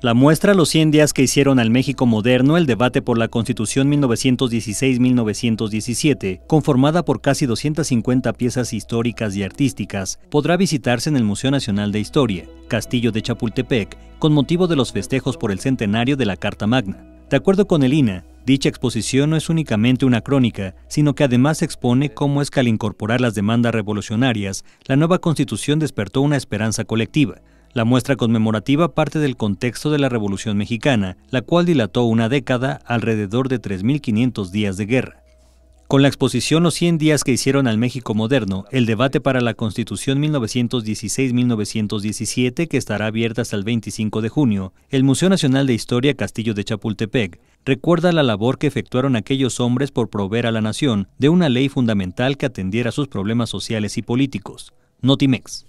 La muestra Los 100 días que hicieron al México moderno el debate por la Constitución 1916-1917, conformada por casi 250 piezas históricas y artísticas, podrá visitarse en el Museo Nacional de Historia, Castillo de Chapultepec, con motivo de los festejos por el centenario de la Carta Magna. De acuerdo con el INAH, Dicha exposición no es únicamente una crónica, sino que además expone cómo es que al incorporar las demandas revolucionarias, la nueva constitución despertó una esperanza colectiva, la muestra conmemorativa parte del contexto de la Revolución Mexicana, la cual dilató una década alrededor de 3.500 días de guerra. Con la exposición Los 100 días que hicieron al México moderno, el debate para la Constitución 1916-1917, que estará abierta hasta el 25 de junio, el Museo Nacional de Historia Castillo de Chapultepec recuerda la labor que efectuaron aquellos hombres por proveer a la nación de una ley fundamental que atendiera sus problemas sociales y políticos. Notimex.